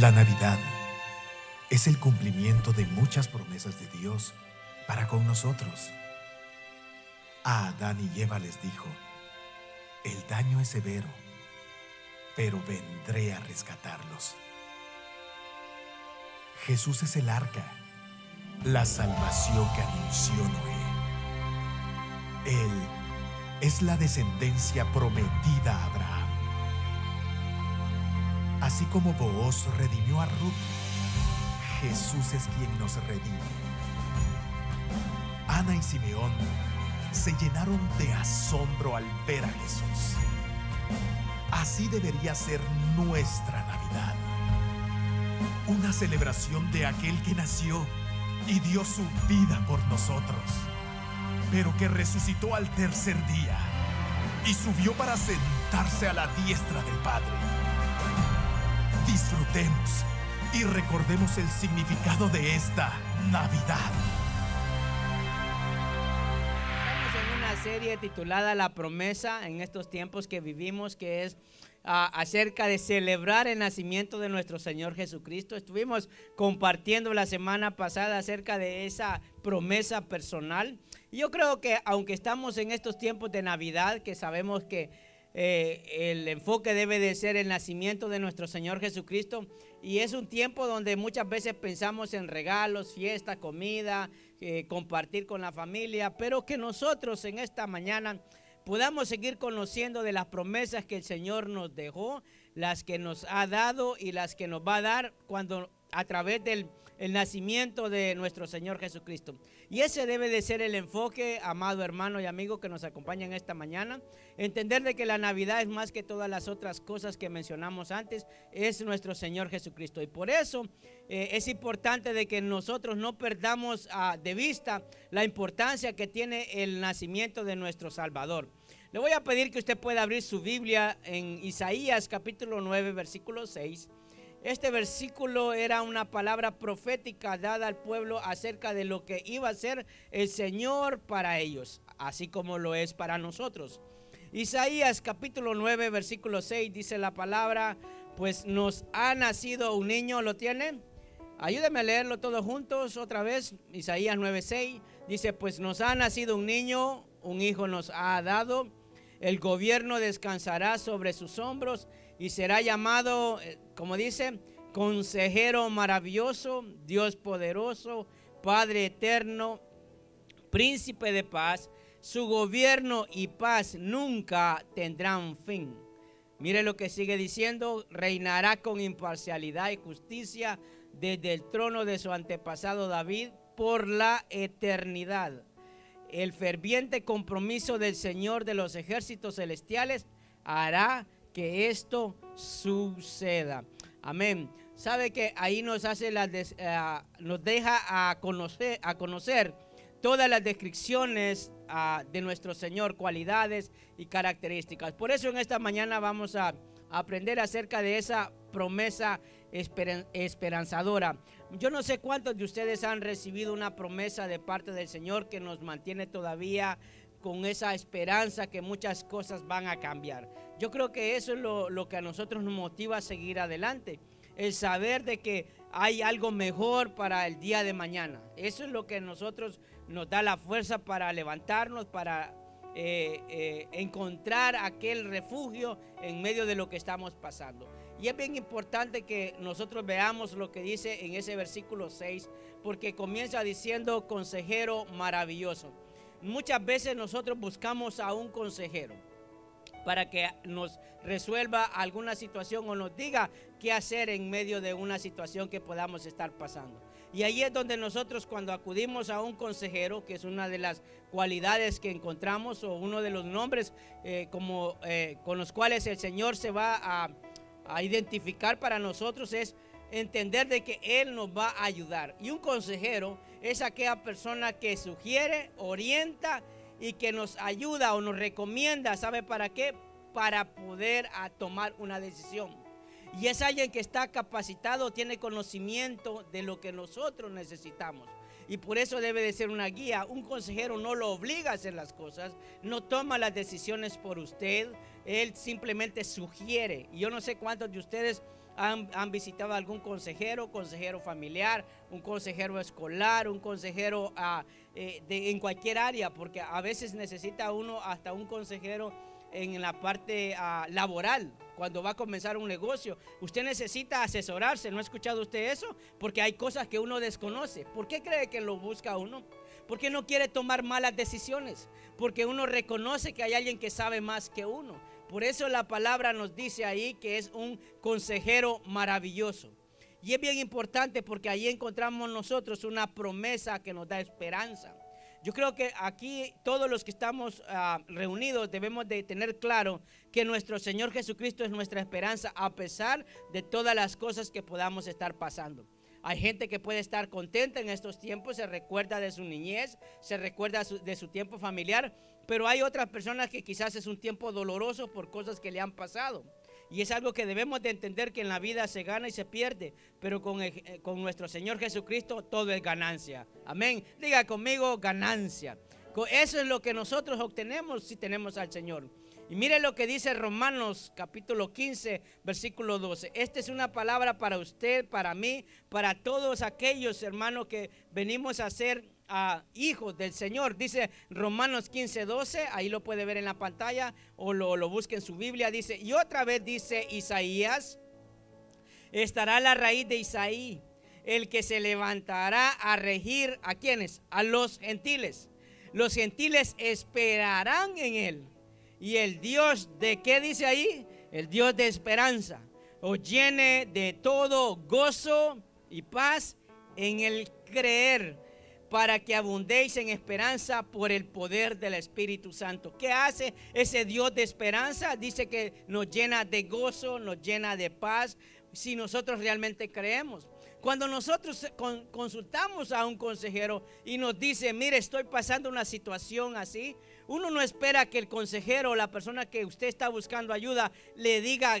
La Navidad es el cumplimiento de muchas promesas de Dios para con nosotros. A Adán y Eva les dijo, el daño es severo, pero vendré a rescatarlos. Jesús es el arca, la salvación que anunció Noé. Él es la descendencia prometida a Abraham. Así como Booz redimió a Ruth, Jesús es quien nos redime. Ana y Simeón se llenaron de asombro al ver a Jesús. Así debería ser nuestra Navidad. Una celebración de aquel que nació y dio su vida por nosotros, pero que resucitó al tercer día y subió para sentarse a la diestra del Padre disfrutemos y recordemos el significado de esta Navidad. Estamos en una serie titulada La promesa en estos tiempos que vivimos, que es ah, acerca de celebrar el nacimiento de nuestro Señor Jesucristo. Estuvimos compartiendo la semana pasada acerca de esa promesa personal. Yo creo que aunque estamos en estos tiempos de Navidad, que sabemos que eh, el enfoque debe de ser el nacimiento de nuestro Señor Jesucristo. Y es un tiempo donde muchas veces pensamos en regalos, fiestas, comida, eh, compartir con la familia, pero que nosotros en esta mañana podamos seguir conociendo de las promesas que el Señor nos dejó, las que nos ha dado y las que nos va a dar cuando a través del el nacimiento de nuestro Señor Jesucristo. Y ese debe de ser el enfoque, amado hermano y amigo que nos acompañan esta mañana. Entender de que la Navidad es más que todas las otras cosas que mencionamos antes, es nuestro Señor Jesucristo. Y por eso eh, es importante de que nosotros no perdamos ah, de vista la importancia que tiene el nacimiento de nuestro Salvador. Le voy a pedir que usted pueda abrir su Biblia en Isaías capítulo 9, versículo 6. Este versículo era una palabra profética dada al pueblo acerca de lo que iba a ser el Señor para ellos, así como lo es para nosotros. Isaías capítulo 9, versículo 6 dice la palabra, pues nos ha nacido un niño, ¿lo tiene? Ayúdeme a leerlo todos juntos otra vez. Isaías 6 dice, pues nos ha nacido un niño, un hijo nos ha dado, el gobierno descansará sobre sus hombros y será llamado, eh, como dice, consejero maravilloso, Dios poderoso, Padre eterno, príncipe de paz. Su gobierno y paz nunca tendrán fin. Mire lo que sigue diciendo, reinará con imparcialidad y justicia desde el trono de su antepasado David por la eternidad. El ferviente compromiso del Señor de los ejércitos celestiales hará que esto suceda. Amén. Sabe que ahí nos hace las eh, nos deja a conocer, a conocer todas las descripciones de nuestro Señor, cualidades y características. Por eso en esta mañana vamos a aprender acerca de esa promesa esperanzadora. Yo no sé cuántos de ustedes han recibido una promesa de parte del Señor que nos mantiene todavía con esa esperanza que muchas cosas van a cambiar yo creo que eso es lo, que a nosotros nos motiva a seguir adelante, el saber de que hay algo mejor para el día de mañana. Eso es lo que a nosotros nos da la fuerza para levantarnos, para eh, eh, encontrar aquel refugio en medio de lo que estamos pasando. Y es bien importante que nosotros veamos lo que dice en ese versículo 6, porque comienza diciendo consejero maravilloso. Muchas veces nosotros buscamos a un consejero para que nos resuelva alguna situación o nos diga qué hacer en medio de una situación que podamos estar pasando. Y ahí es donde nosotros cuando acudimos a un consejero, que es una de las cualidades que encontramos o uno de los nombres eh, como, eh, con los cuales el Señor se va a, a identificar para nosotros, es entender de que Él nos va a ayudar. Y un consejero es aquella persona que sugiere, orienta y que nos ayuda o nos recomienda, ¿sabe para qué? Para poder tomar una decisión. Y es alguien que está capacitado, tiene conocimiento de lo que nosotros necesitamos. Y por eso debe de ser una guía. Un consejero no lo obliga a hacer las cosas, no toma las decisiones por usted, él simplemente sugiere. yo no sé cuántos de ustedes han, han, visitado algún consejero, consejero familiar, un consejero escolar, un consejero a ah, eh, en cualquier área, porque a veces necesita uno hasta un consejero en la parte ah, laboral, cuando va a comenzar un negocio. Usted necesita asesorarse, ¿no ha escuchado usted eso? Porque hay cosas que uno desconoce. ¿Por qué cree que lo busca uno? Porque no quiere tomar malas decisiones, porque uno reconoce que hay alguien que sabe más que uno. Por eso la palabra nos dice ahí que es un consejero maravilloso. Y es bien importante porque allí encontramos nosotros una promesa que nos da esperanza. Yo creo que aquí todos los que estamos ah, reunidos debemos de tener claro que nuestro Señor Jesucristo es nuestra esperanza a pesar de todas las cosas que podamos estar pasando. Hay gente que puede estar contenta en estos tiempos, se recuerda de su niñez, se recuerda de su tiempo familiar, pero hay otras personas que quizás es un tiempo doloroso por cosas que le han pasado. Y es algo que debemos de entender que en la vida se gana y se pierde, pero con, eh, nuestro Señor Jesucristo todo es ganancia. Amén. Diga conmigo ganancia. Eso es lo que nosotros obtenemos si tenemos al Señor. Y mire lo que dice Romanos capítulo 15, versículo 12. Esta es una palabra para usted, para mí, para todos aquellos hermanos que venimos a ser hijo hijos del Señor. Dice Romanos 15, 12, ahí lo puede ver en la pantalla o lo, lo busque en su Biblia. Dice, y otra vez dice Isaías, estará la raíz de Isaí, el que se levantará a regir a quienes, a los gentiles. Los gentiles esperarán en él. Y el Dios de qué dice ahí? El Dios de esperanza. o llene de todo gozo y paz en el creer para que abundéis en esperanza por el poder del Espíritu Santo. ¿Qué hace ese Dios de esperanza? Dice que nos llena de gozo, nos llena de paz, si nosotros realmente creemos. Cuando nosotros consultamos a un consejero y nos dice, mire, estoy pasando una situación así, uno no espera que el consejero o la persona que usted está buscando ayuda le diga,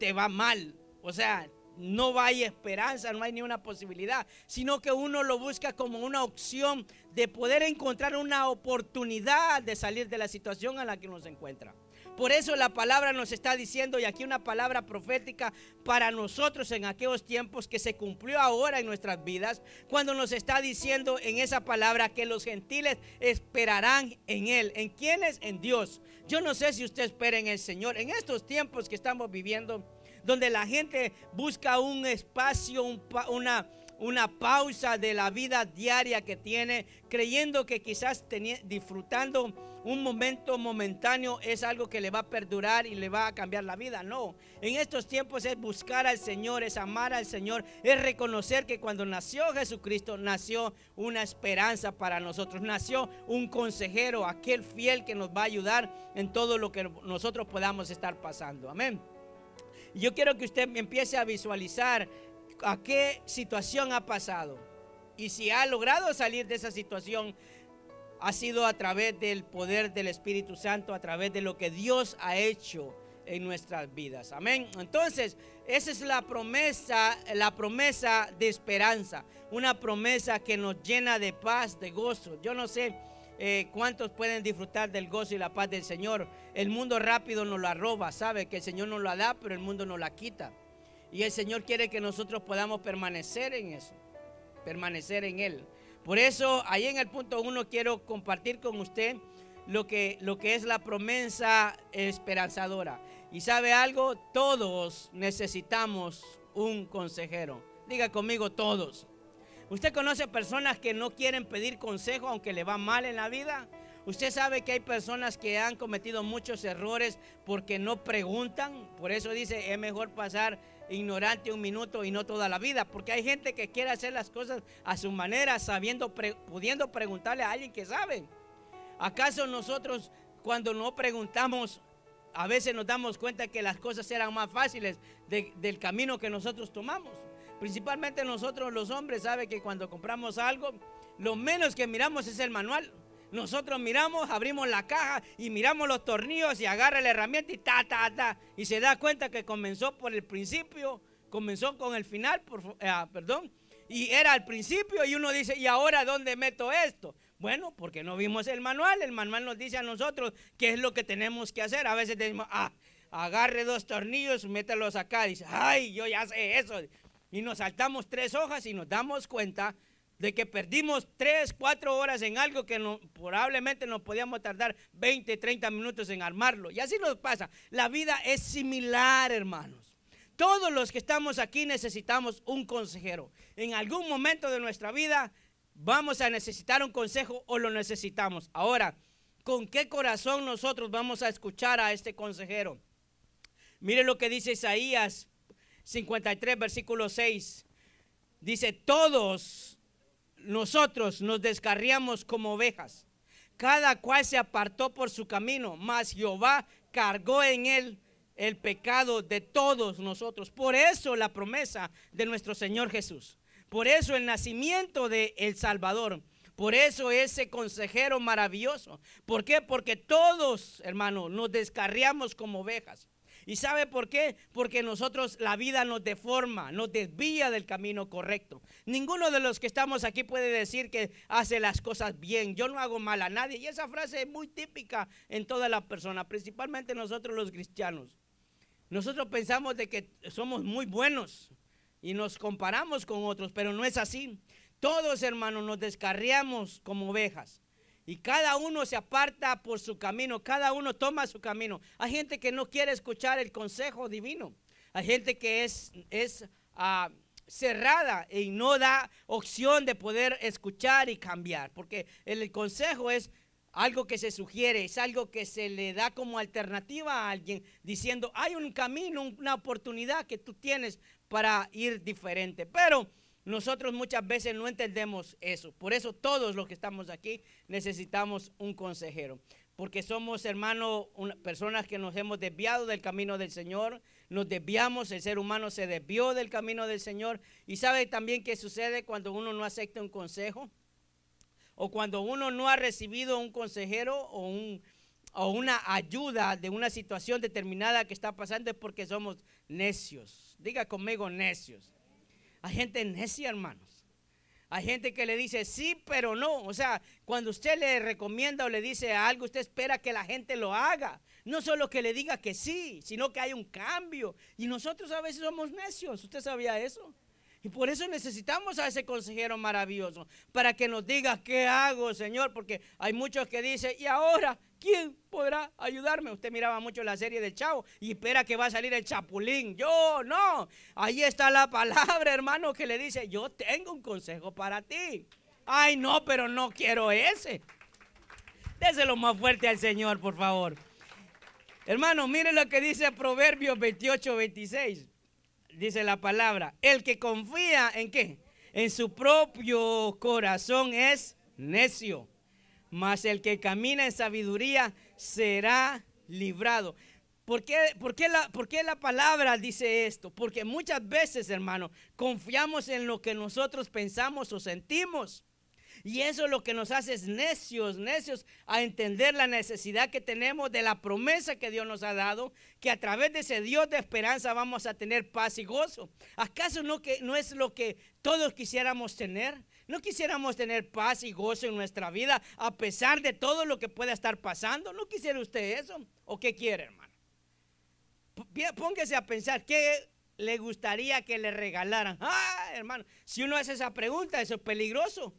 te va mal. O sea, no hay esperanza, no hay ni una posibilidad, sino que uno lo busca como una opción de poder encontrar una oportunidad de salir de la situación en la que nos encuentra. Por eso la palabra nos está diciendo, y aquí una palabra profética para nosotros en aquellos tiempos que se cumplió ahora en nuestras vidas, cuando nos está diciendo en esa palabra que los gentiles esperarán en Él. ¿En quiénes? En Dios. Yo no sé si usted espera en el Señor. En estos tiempos que estamos viviendo, donde la gente busca un espacio, una, una pausa de la vida diaria que tiene, creyendo que quizás disfrutando un momento momentáneo es algo que le va a perdurar y le va a cambiar la vida. No, en estos tiempos es buscar al Señor, es amar al Señor, es reconocer que cuando nació Jesucristo nació una esperanza para nosotros, nació un consejero, aquel fiel que nos va a ayudar en todo lo que nosotros podamos estar pasando. Amén. Yo quiero que usted empiece a visualizar a qué situación ha pasado. Y si ha logrado salir de esa situación, ha sido a través del poder del Espíritu Santo, a través de lo que Dios ha hecho en nuestras vidas. Amén. Entonces, esa es la promesa, la promesa de esperanza, una promesa que nos llena de paz, de gozo. Yo no sé eh, ¿Cuántos pueden disfrutar del gozo y la paz del Señor? El mundo rápido nos la roba, sabe que el Señor nos la da, pero el mundo nos la quita. Y el Señor quiere que nosotros podamos permanecer en eso, permanecer en Él. Por eso, ahí en el punto uno quiero compartir con usted lo que, lo que es la promesa esperanzadora. Y sabe algo, todos necesitamos un consejero. Diga conmigo todos. ¿Usted conoce personas que no quieren pedir consejo aunque le va mal en la vida? Usted sabe que hay personas que han cometido muchos errores porque no preguntan. Por eso dice, es mejor pasar ignorante un minuto y no toda la vida. Porque hay gente que quiere hacer las cosas a su manera, sabiendo, pudiendo preguntarle a alguien que sabe. ¿Acaso nosotros cuando no preguntamos, a veces nos damos cuenta que las cosas eran más fáciles del camino que nosotros tomamos? Principalmente nosotros los hombres, sabe que cuando compramos algo, lo menos que miramos es el manual. Nosotros miramos, abrimos la caja y miramos los tornillos y agarra la herramienta y ta, ta, ta. Y se da cuenta que comenzó por el principio, comenzó con el final, por, ah, perdón, y era al principio y uno dice, ¿y ahora dónde meto esto? Bueno, porque no vimos el manual, el manual nos dice a nosotros qué es lo que tenemos que hacer. A veces decimos, ah, agarre dos tornillos, mételos acá, dice, ay, yo ya sé eso y nos saltamos tres hojas y nos damos cuenta de que perdimos tres, cuatro horas en algo que probablemente nos podíamos tardar 20, 30 minutos en armarlo. Y así nos pasa. La vida es similar, hermanos. Todos los que estamos aquí necesitamos un consejero. En algún momento de nuestra vida vamos a necesitar un consejo o lo necesitamos. Ahora, ¿con qué corazón nosotros vamos a escuchar a este consejero? Mire lo que dice Isaías 53, versículo 6. Dice, todos nosotros nos descarriamos como ovejas. Cada cual se apartó por su camino, mas Jehová cargó en él el pecado de todos nosotros. Por eso la promesa de nuestro Señor Jesús. Por eso el nacimiento de el Salvador. Por eso ese consejero maravilloso. ¿Por qué? Porque todos, hermano, nos descarriamos como ovejas. ¿Y sabe por qué? Porque nosotros la vida nos deforma, nos desvía del camino correcto. Ninguno de los que estamos aquí puede decir que hace las cosas bien. Yo no hago mal a nadie. Y esa frase es muy típica en todas las personas, principalmente nosotros los cristianos. Nosotros pensamos de que somos muy buenos y nos comparamos con otros, pero no es así. Todos, hermanos, nos descarriamos como ovejas. Y cada uno se aparta por su camino, cada uno toma su camino. Hay gente que no quiere escuchar el consejo divino. Hay gente que es, es ah, cerrada y no da opción de poder escuchar y cambiar. Porque el consejo es algo que se sugiere, es algo que se le da como alternativa a alguien, diciendo, hay un camino, una oportunidad que tú tienes para ir diferente. Pero nosotros muchas veces no entendemos eso. Por eso todos los que estamos aquí necesitamos un consejero. Porque somos, hermanos, personas que nos hemos desviado del camino del Señor, nos desviamos, el ser humano se desvió del camino del Señor. Y sabe también qué sucede cuando uno no acepta un consejo o cuando uno no ha recibido un consejero o una ayuda de una situación determinada que está pasando es porque somos necios. Diga conmigo necios. Hay gente necia, hermanos. Hay gente que le dice sí, pero no. O sea, cuando usted le recomienda o le dice algo, usted espera que la gente lo haga. No solo que le diga que sí, sino que hay un cambio. Y nosotros a veces somos necios. ¿Usted sabía eso? Y por eso necesitamos a ese consejero maravilloso, para que nos diga qué hago, Señor, porque hay muchos que dicen, y ahora, ¿Quién podrá ayudarme? Usted miraba mucho la serie del Chavo y espera que va a salir el Chapulín. Yo no. Ahí está la palabra, hermano, que le dice, yo tengo un consejo para ti. Ay, no, pero no quiero ese. Déselo más fuerte al Señor, por favor. Hermano, mire lo que dice Proverbios 28, 26. Dice la palabra, el que confía en qué? En su propio corazón es necio mas el que camina en sabiduría será librado. ¿Por qué, la, palabra dice esto? Porque muchas veces, hermano, confiamos en lo que nosotros pensamos o sentimos. Y eso es lo que nos hace necios, necios a entender la necesidad que tenemos de la promesa que Dios nos ha dado, que a través de ese Dios de esperanza vamos a tener paz y gozo. ¿Acaso no, que, no es lo que todos quisiéramos tener? ¿No quisiéramos tener paz y gozo en nuestra vida a pesar de todo lo que pueda estar pasando? ¿No quisiera usted eso? ¿O qué quiere, hermano? Póngase a pensar, ¿qué le gustaría que le regalaran? Ah, hermano, si uno hace esa pregunta, eso es peligroso.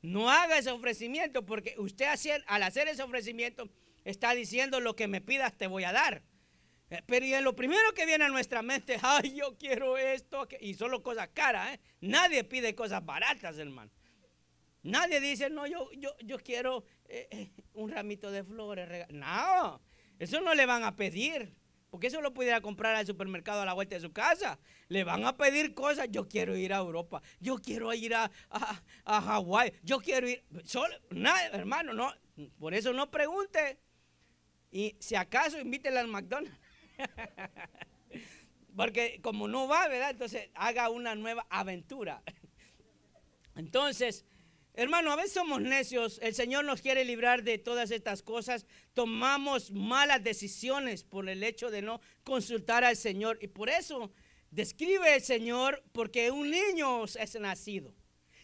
No haga ese ofrecimiento porque usted al hacer ese ofrecimiento está diciendo lo que me pidas te voy a dar. Eh, pero lo primero que viene a nuestra mente, ay, yo quiero esto, y solo cosas caras, ¿eh? Nadie pide cosas baratas, hermano. Nadie dice, no, yo, yo, yo quiero eh, eh, un ramito de flores. No, eso no le van a pedir, porque eso lo pudiera comprar al supermercado a la vuelta de su casa. Le van a pedir cosas, yo quiero ir a Europa, yo quiero ir a, a, Hawái, yo quiero ir... Solo, nada, hermano, no, por eso no pregunte. Y si acaso invítela al McDonald's. Porque como no va, ¿verdad? Entonces haga una nueva aventura. Entonces, hermano, a veces somos necios. El Señor nos quiere librar de todas estas cosas. Tomamos malas decisiones por el hecho de no consultar al Señor. Y por eso describe el Señor, porque un niño es nacido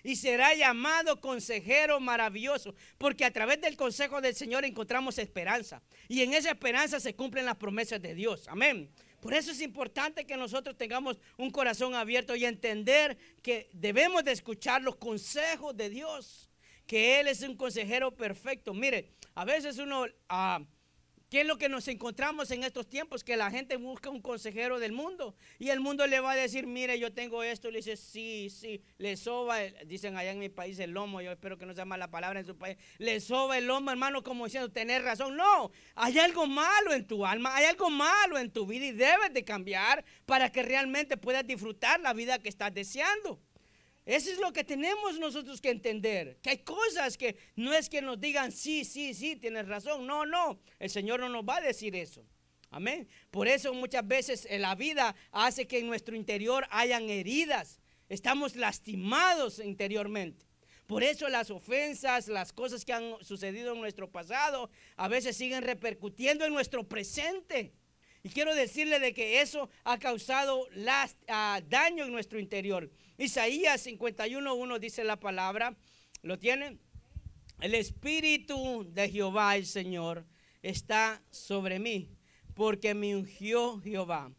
y será llamado consejero maravilloso, porque a través del consejo del Señor encontramos esperanza y en esa esperanza se cumplen las promesas de Dios. Amén. Por eso es importante que nosotros tengamos un corazón abierto y entender que debemos de escuchar los consejos de Dios, que Él es un consejero perfecto. Mire, a veces uno... Ah, ¿Qué es lo que nos encontramos en estos tiempos? Que la gente busca un consejero del mundo y el mundo le va a decir, mire, yo tengo esto, y le dice, sí, sí, le soba, dicen allá en mi país el lomo, yo espero que no sea la palabra en su país, le soba el lomo, hermano, como diciendo, tener razón. No, hay algo malo en tu alma, hay algo malo en tu vida y debes de cambiar para que realmente puedas disfrutar la vida que estás deseando. Eso es lo que tenemos nosotros que entender, que hay cosas que no es que nos digan, sí, sí, sí, tienes razón, no, no, el Señor no nos va a decir eso. Amén. Por eso muchas veces eh, la vida hace que en nuestro interior hayan heridas, estamos lastimados interiormente. Por eso las ofensas, las cosas que han sucedido en nuestro pasado, a veces siguen repercutiendo en nuestro presente. Y quiero decirle de que eso ha causado ah, daño en nuestro interior. Isaías 51.1 dice la palabra. ¿Lo tienen? El Espíritu de Jehová, el Señor, está sobre mí, porque me ungió Jehová.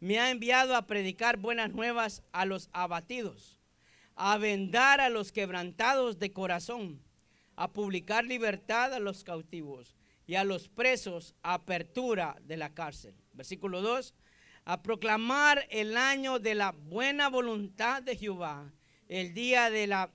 Me ha enviado a predicar buenas nuevas a los abatidos, a vendar a los quebrantados de corazón, a publicar libertad a los cautivos y a los presos apertura de la cárcel. Versículo 2 a proclamar el año de la buena voluntad de Jehová, el día de la,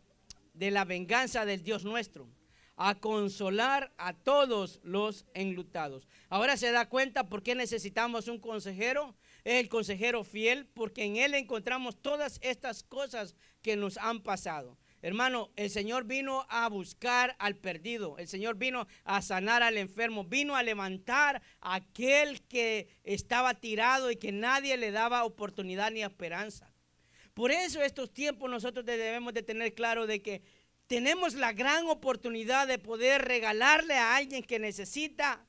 venganza del Dios nuestro, a consolar a todos los enlutados. Ahora se da cuenta por qué necesitamos un consejero. Es el consejero fiel porque en él encontramos todas estas cosas que nos han pasado. Hermano, el Señor vino a buscar al perdido, el Señor vino a sanar al enfermo, vino a levantar a aquel que estaba tirado y que nadie le daba oportunidad ni esperanza. Por eso estos tiempos nosotros debemos de tener claro de que tenemos la gran oportunidad de poder regalarle a alguien que necesita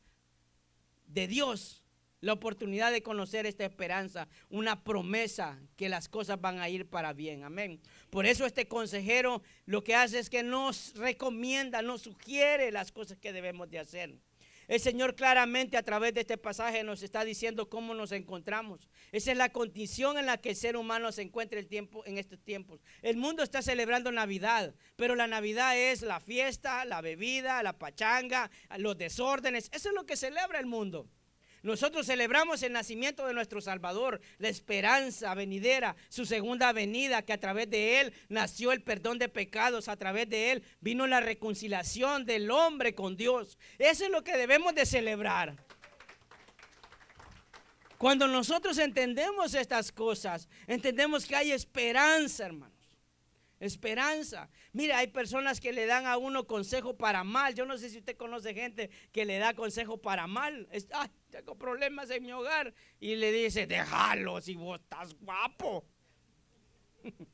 de Dios la oportunidad de conocer esta esperanza, una promesa que las cosas van a ir para bien. Amén. Por eso este consejero lo que hace es que nos recomienda, nos sugiere las cosas que debemos de hacer. El Señor claramente a través de este pasaje nos está diciendo cómo nos encontramos. Esa es la condición en la que el ser humano se encuentra el tiempo, en estos tiempos. El mundo está celebrando Navidad, pero la Navidad es la fiesta, la bebida, la pachanga, los desórdenes. Eso es lo que celebra el mundo. Nosotros celebramos el nacimiento de nuestro Salvador, la esperanza venidera, su segunda venida, que a través de él nació el perdón de pecados, a través de él vino la reconciliación del hombre con Dios. Eso es lo que debemos de celebrar. Cuando nosotros entendemos estas cosas, entendemos que hay esperanza, hermano esperanza. Mira, hay personas que le dan a uno consejo para mal. Yo no sé si usted conoce gente que le da consejo para mal. Ay, tengo problemas en mi hogar. Y le dice, déjalo si vos estás guapo.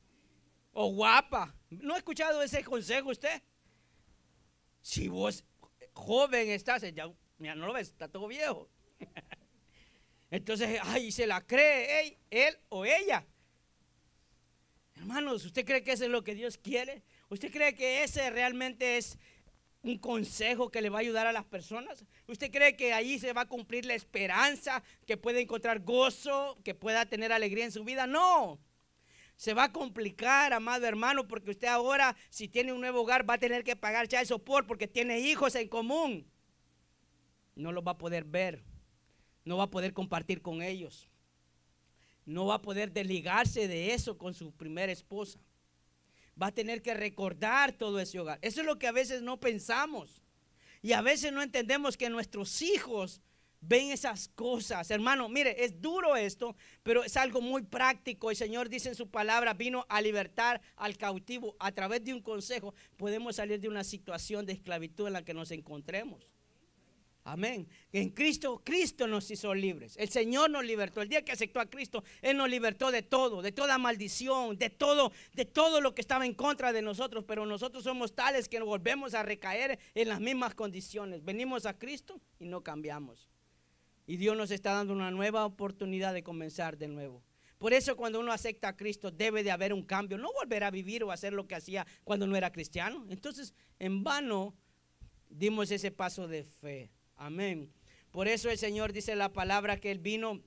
o guapa. ¿No ha escuchado ese consejo usted? Si vos joven estás, ya, mira, no lo ves, está todo viejo. Entonces, ay, se la cree él o ella. Hermanos, ¿usted cree que eso es lo que Dios quiere? ¿Usted cree que ese realmente es un consejo que le va a ayudar a las personas? ¿Usted cree que ahí se va a cumplir la esperanza, que puede encontrar gozo, que pueda tener alegría en su vida? No. Se va a complicar, amado hermano, porque usted ahora, si tiene un nuevo hogar, va a tener que pagar ya el soporte porque tiene hijos en común. No los va a poder ver, no va a poder compartir con ellos no va a poder desligarse de eso con su primera esposa. Va a tener que recordar todo ese hogar. Eso es lo que a veces no pensamos. Y a veces no entendemos que nuestros hijos ven esas cosas. Hermano, mire, es duro esto, pero es algo muy práctico. El Señor dice en su palabra, vino a libertar al cautivo. A través de un consejo podemos salir de una situación de esclavitud en la que nos encontremos. Amén. En Cristo, Cristo nos hizo libres. El Señor nos libertó. El día que aceptó a Cristo, Él nos libertó de todo, de toda maldición, de todo, de todo lo que estaba en contra de nosotros. Pero nosotros somos tales que volvemos a recaer en las mismas condiciones. Venimos a Cristo y no cambiamos. Y Dios nos está dando una nueva oportunidad de comenzar de nuevo. Por eso cuando uno acepta a Cristo debe de haber un cambio. No volver a vivir o hacer lo que hacía cuando no era cristiano. Entonces, en vano dimos ese paso de fe. Amén. Por eso el Señor dice la palabra que Él vino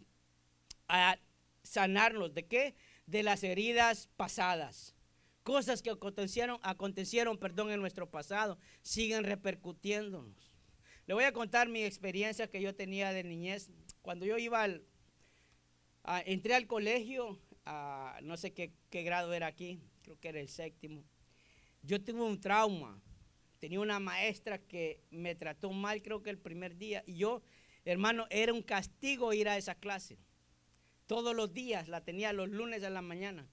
a sanarnos. ¿De qué? De las heridas pasadas. Cosas que acontecieron, acontecieron perdón, en nuestro pasado siguen repercutiéndonos. Le voy a contar mi experiencia que yo tenía de niñez. Cuando yo iba al, entré al colegio, no sé qué, qué grado era aquí, creo que era el séptimo. Yo tuve un trauma Tenía una maestra que me trató mal, creo que el primer día. Y yo, hermano, era un castigo ir a esa clase. Todos los días, la tenía los lunes a la mañana.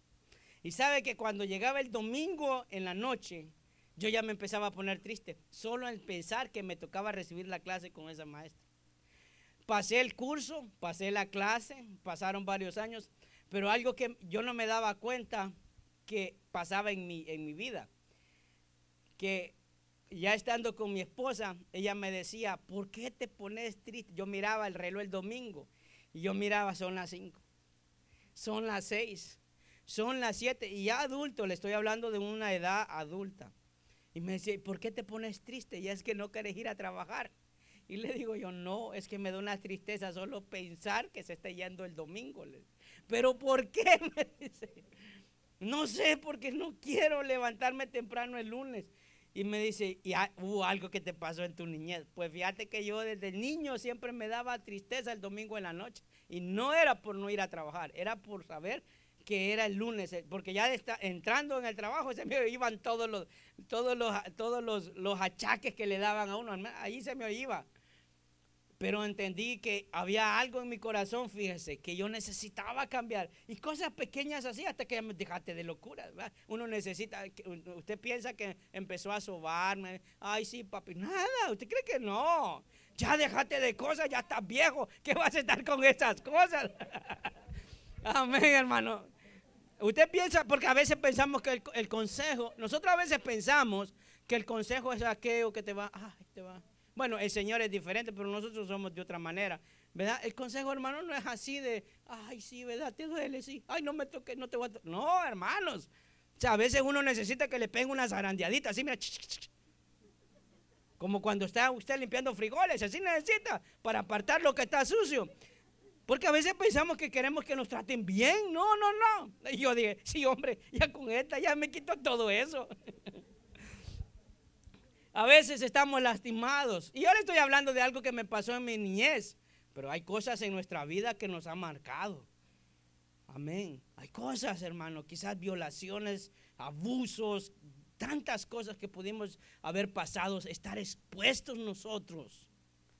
Y sabe que cuando llegaba el domingo en la noche, yo ya me empezaba a poner triste, solo al pensar que me tocaba recibir la clase con esa maestra. Pasé el curso, pasé la clase, pasaron varios años, pero algo que yo no me daba cuenta que pasaba en mi, en mi vida, que ya estando con mi esposa, ella me decía, ¿por qué te pones triste? Yo miraba el reloj el domingo y yo miraba, son las 5, son las 6, son las 7 y ya adulto, le estoy hablando de una edad adulta. Y me decía, ¿por qué te pones triste? Ya es que no querés ir a trabajar. Y le digo yo, no, es que me da una tristeza solo pensar que se está yendo el domingo. Pero ¿por qué? Me dice, no sé, porque no quiero levantarme temprano el lunes. Y me dice, y hubo algo que te pasó en tu niñez. Pues fíjate que yo desde niño siempre me daba tristeza el domingo en la noche. Y no era por no ir a trabajar, era por saber que era el lunes, eh, porque ya está, entrando en el trabajo se me iban todos los, todos los, todos los achaques que le daban a uno. Ahí se me iba pero entendí que había algo en mi corazón, fíjese, que yo necesitaba cambiar. Y cosas pequeñas así hasta que me dejaste de locura. Uno necesita, usted piensa que empezó a sobarme. Ay, sí, papi, nada, usted cree que no. Ya dejaste de cosas, ya estás viejo. ¿Qué vas a estar con esas cosas? Amén, hermano. Usted piensa, porque a veces pensamos que el, consejo, nosotros a veces pensamos que el consejo es aquello que te va, ay, te va bueno, el Señor es diferente, pero nosotros somos de otra manera. ¿Verdad? El consejo, hermano, no es así de, ay, sí, ¿verdad? Te duele, sí. Ay, no me toques, no te voy a No, hermanos. O sea, a veces uno necesita que le peguen unas zarandeadita, así, mira. Como cuando está usted limpiando frijoles, así necesita, para apartar lo que está sucio. Porque a veces pensamos que queremos que nos traten bien. No, no, no. Y yo dije, sí, hombre, ya con esta ya me quito todo eso. A veces estamos lastimados. Y yo le estoy hablando de algo que me pasó en mi niñez, pero hay cosas en nuestra vida que nos han marcado. Amén. Hay cosas, hermano, quizás violaciones, abusos, tantas cosas que pudimos haber pasado, estar expuestos nosotros.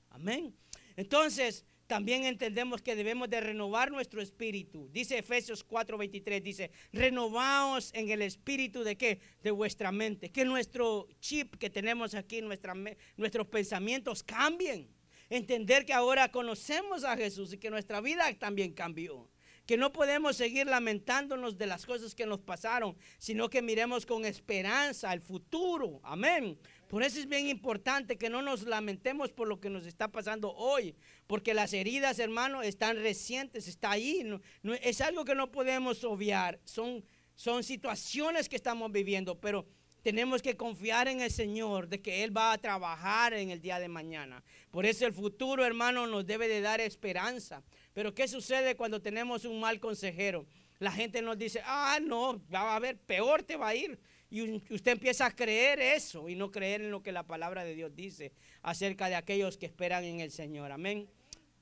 Amén. Entonces, también entendemos que debemos de renovar nuestro espíritu. Dice Efesios 4:23, dice, renovaos en el espíritu de qué? De vuestra mente. Que nuestro chip que tenemos aquí, nuestros pensamientos cambien. Entender que ahora conocemos a Jesús y que nuestra vida también cambió. Que no podemos seguir lamentándonos de las cosas que nos pasaron, sino que miremos con esperanza al futuro. Amén por eso es bien importante que no nos lamentemos por lo que nos está pasando hoy, porque las heridas, hermano, están recientes, está ahí. es algo que no podemos obviar. Son, son situaciones que estamos viviendo, pero tenemos que confiar en el Señor de que Él va a trabajar en el día de mañana. Por eso el futuro, hermano, nos debe de dar esperanza. Pero ¿qué sucede cuando tenemos un mal consejero? La gente nos dice, ah, no, va a haber, peor te va a ir. Y usted empieza a creer eso y no creer en lo que la palabra de Dios dice acerca de aquellos que esperan en el Señor. Amén.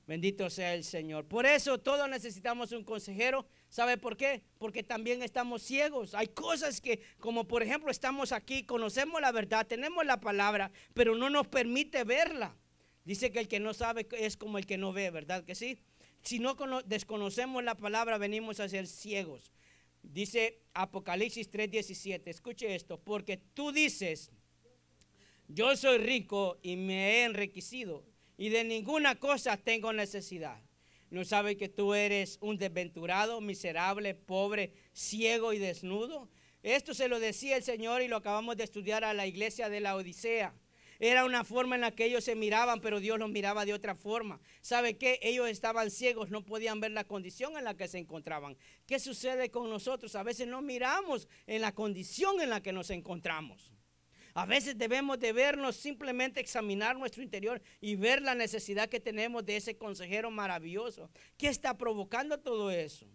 Bendito sea el Señor. Por eso todos necesitamos un consejero. ¿Sabe por qué? Porque también estamos ciegos. Hay cosas que, como por ejemplo, estamos aquí, conocemos la verdad, tenemos la palabra, pero no nos permite verla. Dice que el que no sabe es como el que no ve, ¿verdad? Que sí. Si no desconocemos la palabra, venimos a ser ciegos. Dice Apocalipsis 3:17, escuche esto, porque tú dices, yo soy rico y me he enriquecido y de ninguna cosa tengo necesidad. ¿No sabe que tú eres un desventurado, miserable, pobre, ciego y desnudo? Esto se lo decía el Señor y lo acabamos de estudiar a la iglesia de la Odisea. Era una forma en la que ellos se miraban, pero Dios los miraba de otra forma. ¿Sabe qué? Ellos estaban ciegos, no podían ver la condición en la que se encontraban. ¿Qué sucede con nosotros? A veces no miramos en la condición en la que nos encontramos. A veces debemos de vernos, simplemente examinar nuestro interior y ver la necesidad que tenemos de ese consejero maravilloso. ¿Qué está provocando todo eso?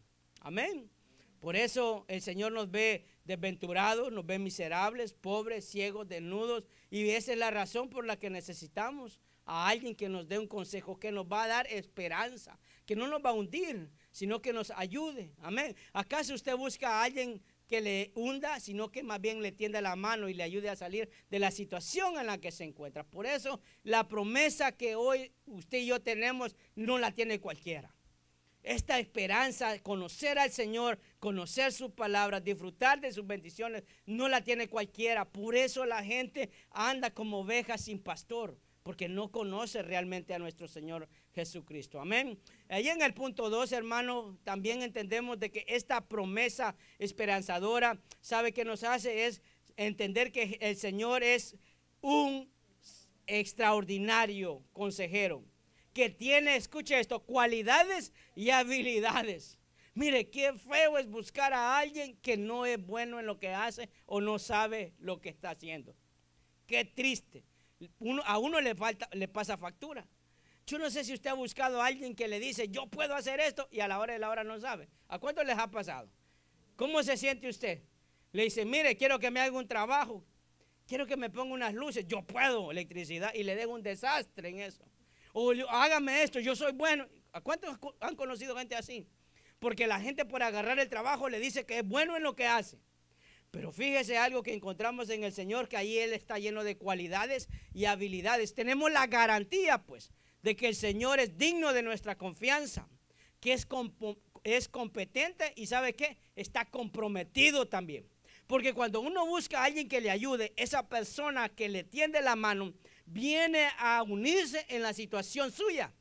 Amén. Por eso el Señor nos ve desventurados, nos ven miserables, pobres, ciegos, desnudos. Y esa es la razón por la que necesitamos a alguien que nos dé un consejo, que nos va a dar esperanza, que no nos va a hundir, sino que nos ayude. Amén. si usted busca a alguien que le hunda, sino que más bien le tienda la mano y le ayude a salir de la situación en la que se encuentra? Por eso la promesa que hoy usted y yo tenemos no la tiene cualquiera esta esperanza, conocer al Señor, conocer sus palabra, disfrutar de sus bendiciones, no la tiene cualquiera. Por eso la gente anda como oveja sin pastor, porque no conoce realmente a nuestro Señor Jesucristo. Amén. Ahí en el punto 2, hermano, también entendemos de que esta promesa esperanzadora, ¿sabe qué nos hace? Es entender que el Señor es un extraordinario consejero que tiene, escuche esto, cualidades y habilidades. Mire, qué feo es buscar a alguien que no es bueno en lo que hace o no sabe lo que está haciendo. Qué triste. a uno le, falta, le pasa factura. Yo no sé si usted ha buscado a alguien que le dice, yo puedo hacer esto, y a la hora de la hora no sabe. ¿A cuánto les ha pasado? ¿Cómo se siente usted? Le dice, mire, quiero que me haga un trabajo, quiero que me ponga unas luces, yo puedo electricidad, y le dejo un desastre en eso o hágame esto, yo soy bueno. ¿A cuántos han conocido gente así? Porque la gente por agarrar el trabajo le dice que es bueno en lo que hace. Pero fíjese algo que encontramos en el Señor, que ahí Él está lleno de cualidades y habilidades. Tenemos la garantía, pues, de que el Señor es digno de nuestra confianza, que es, es competente y sabe qué, está comprometido también. Porque cuando uno busca a alguien que le ayude, esa persona que le tiende la mano viene a unirse en la situación suya.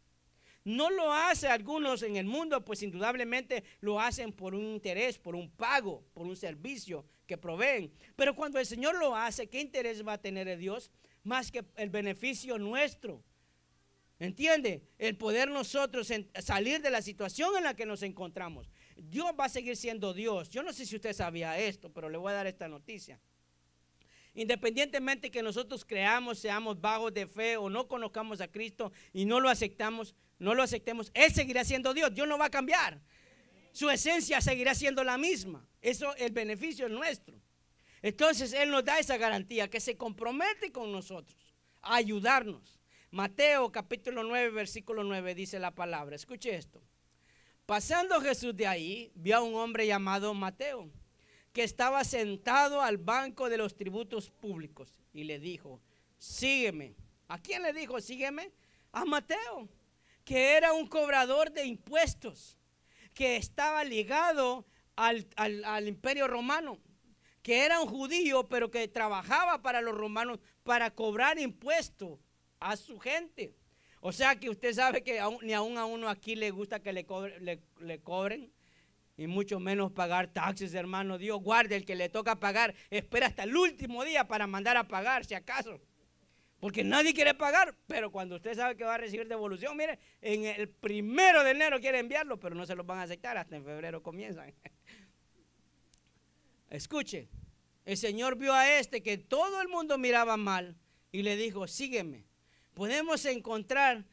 No lo hace algunos en el mundo, pues indudablemente lo hacen por un interés, por un pago, por un servicio que proveen. Pero cuando el Señor lo hace, ¿qué interés va a tener de Dios? Más que el beneficio nuestro. ¿Entiende? El poder nosotros salir de la situación en la que nos encontramos. Dios va a seguir siendo Dios. Yo no sé si usted sabía esto, pero le voy a dar esta noticia. Independientemente que nosotros creamos, seamos vagos de fe o no conozcamos a Cristo y no lo aceptamos, no lo aceptemos, Él seguirá siendo Dios, Dios no va a cambiar. Su esencia seguirá siendo la misma. Eso, el beneficio es nuestro. Entonces Él nos da esa garantía que se compromete con nosotros a ayudarnos. Mateo capítulo 9, versículo 9 dice la palabra. Escuche esto. Pasando Jesús de ahí, vio a un hombre llamado Mateo que estaba sentado al banco de los tributos públicos y le dijo, sígueme. ¿A quién le dijo, sígueme? A Mateo, que era un cobrador de impuestos, que estaba ligado al, imperio romano, que era un judío, pero que trabajaba para los romanos para cobrar impuestos a su gente. O sea que usted sabe que ni aún a uno aquí le gusta que le cobren y mucho menos pagar taxes, hermano. Dios guarde, el que le toca pagar espera hasta el último día para mandar a pagar, si acaso. Porque nadie quiere pagar, pero cuando usted sabe que va a recibir devolución, mire, en el primero de enero quiere enviarlo, pero no se lo van a aceptar, hasta en febrero comienzan. Escuche, el Señor vio a este que todo el mundo miraba mal y le dijo, sígueme. Podemos encontrar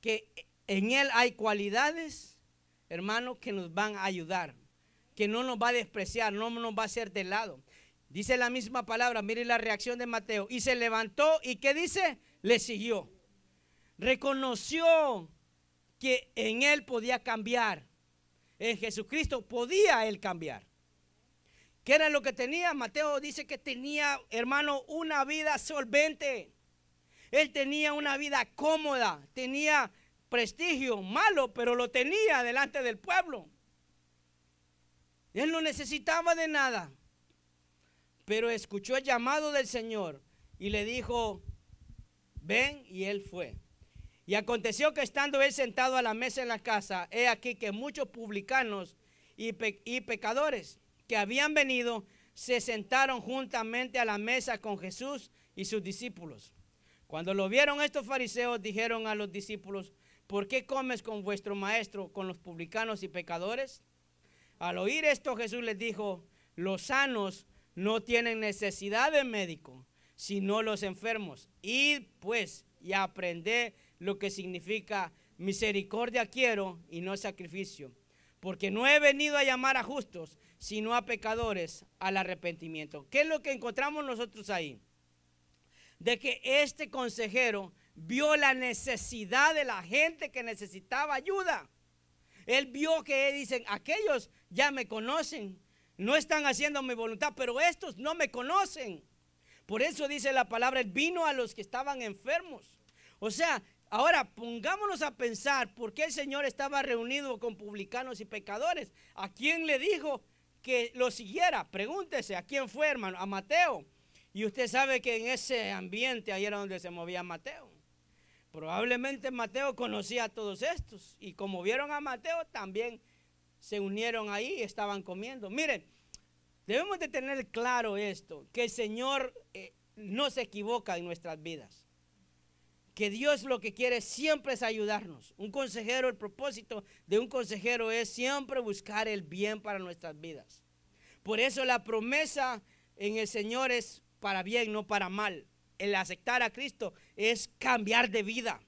que en él hay cualidades hermanos, que nos van a ayudar, que no nos va a despreciar, no nos va a hacer de lado. Dice la misma palabra, mire la reacción de Mateo. Y se levantó y ¿qué dice? Le siguió. Reconoció que en él podía cambiar. En Jesucristo podía él cambiar. ¿Qué era lo que tenía? Mateo dice que tenía, hermano, una vida solvente. Él tenía una vida cómoda, tenía prestigio malo, pero lo tenía delante del pueblo. Él no necesitaba de nada, pero escuchó el llamado del Señor y le dijo, ven, y él fue. Y aconteció que estando él sentado a la mesa en la casa, he aquí que muchos publicanos y, y pecadores que habían venido se sentaron juntamente a la mesa con Jesús y sus discípulos. Cuando lo vieron estos fariseos, dijeron a los discípulos, ¿por qué comes con vuestro maestro, con los publicanos y pecadores? Al oír esto Jesús les dijo, los sanos no tienen necesidad de médico, sino los enfermos. Y pues y aprended lo que significa misericordia quiero y no sacrificio, porque no he venido a llamar a justos, sino a pecadores al arrepentimiento. ¿Qué es lo que encontramos nosotros ahí? De que este consejero vio la necesidad de la gente que necesitaba ayuda. Él vio que dicen, aquellos ya me conocen, no están haciendo mi voluntad, pero estos no me conocen. Por eso dice la palabra, él vino a los que estaban enfermos. O sea, ahora pongámonos a pensar por qué el Señor estaba reunido con publicanos y pecadores. ¿A quién le dijo que lo siguiera? Pregúntese, ¿a quién fue, hermano? A Mateo. Y usted sabe que en ese ambiente ahí era donde se movía Mateo. Probablemente Mateo conocía a todos estos y como vieron a Mateo también se unieron ahí y estaban comiendo. Miren, debemos de tener claro esto, que el Señor eh, no se equivoca en nuestras vidas. Que Dios lo que quiere siempre es ayudarnos. Un consejero, el propósito de un consejero es siempre buscar el bien para nuestras vidas. Por eso la promesa en el Señor es para bien, no para mal el aceptar a Cristo es cambiar de vida.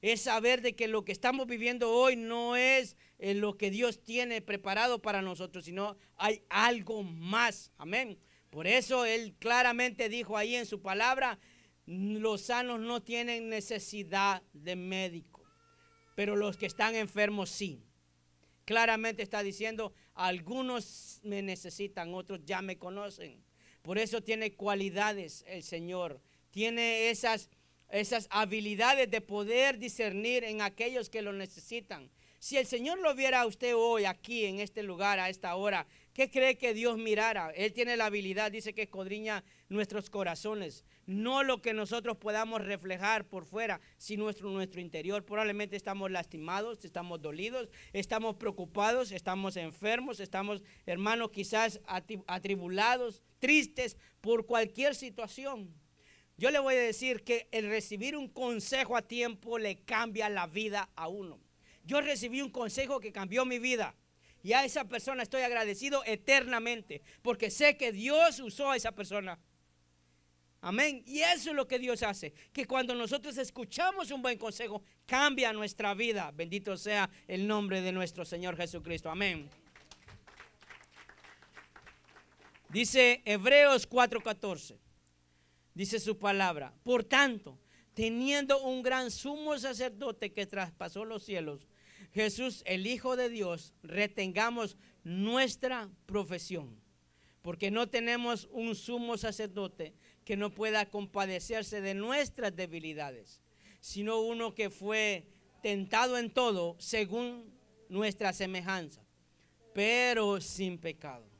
Es saber de que lo que estamos viviendo hoy no es eh, lo que Dios tiene preparado para nosotros, sino hay algo más. Amén. Por eso Él claramente dijo ahí en su palabra, los sanos no tienen necesidad de médico, pero los que están enfermos sí. Claramente está diciendo, algunos me necesitan, otros ya me conocen. Por eso tiene cualidades el Señor tiene esas, esas habilidades de poder discernir en aquellos que lo necesitan. Si el Señor lo viera a usted hoy aquí en este lugar a esta hora, ¿qué cree que Dios mirara? Él tiene la habilidad, dice que escudriña nuestros corazones, no lo que nosotros podamos reflejar por fuera, sino nuestro, nuestro interior. Probablemente estamos lastimados, estamos dolidos, estamos preocupados, estamos enfermos, estamos, hermanos, quizás atribulados, tristes por cualquier situación. Yo le voy a decir que el recibir un consejo a tiempo le cambia la vida a uno. Yo recibí un consejo que cambió mi vida. Y a esa persona estoy agradecido eternamente, porque sé que Dios usó a esa persona. Amén. Y eso es lo que Dios hace, que cuando nosotros escuchamos un buen consejo, cambia nuestra vida. Bendito sea el nombre de nuestro Señor Jesucristo. Amén. Dice Hebreos 4:14 dice su palabra. Por tanto, teniendo un gran sumo sacerdote que traspasó los cielos, Jesús, el Hijo de Dios, retengamos nuestra profesión, porque no tenemos un sumo sacerdote que no pueda compadecerse de nuestras debilidades, sino uno que fue tentado en todo según nuestra semejanza, pero sin pecado.